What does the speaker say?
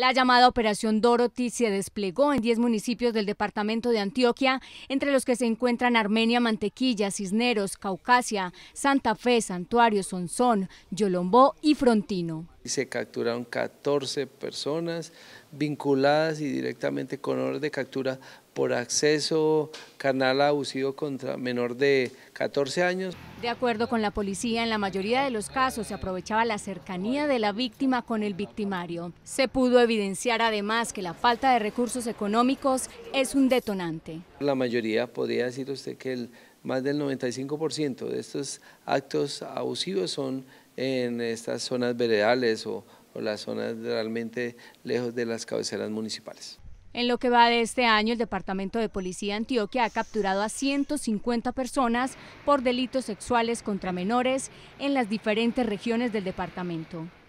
La llamada Operación Dorothy se desplegó en 10 municipios del departamento de Antioquia, entre los que se encuentran Armenia, Mantequilla, Cisneros, Caucasia, Santa Fe, Santuario, Sonsón, Yolombó y Frontino. Se capturaron 14 personas vinculadas y directamente con orden de captura por acceso canal abusivo contra menor de 14 años. De acuerdo con la policía, en la mayoría de los casos se aprovechaba la cercanía de la víctima con el victimario. Se pudo evidenciar además que la falta de recursos económicos es un detonante. La mayoría, podría decir usted que el, más del 95% de estos actos abusivos son en estas zonas veredales o, o las zonas realmente lejos de las cabeceras municipales. En lo que va de este año, el Departamento de Policía de Antioquia ha capturado a 150 personas por delitos sexuales contra menores en las diferentes regiones del departamento.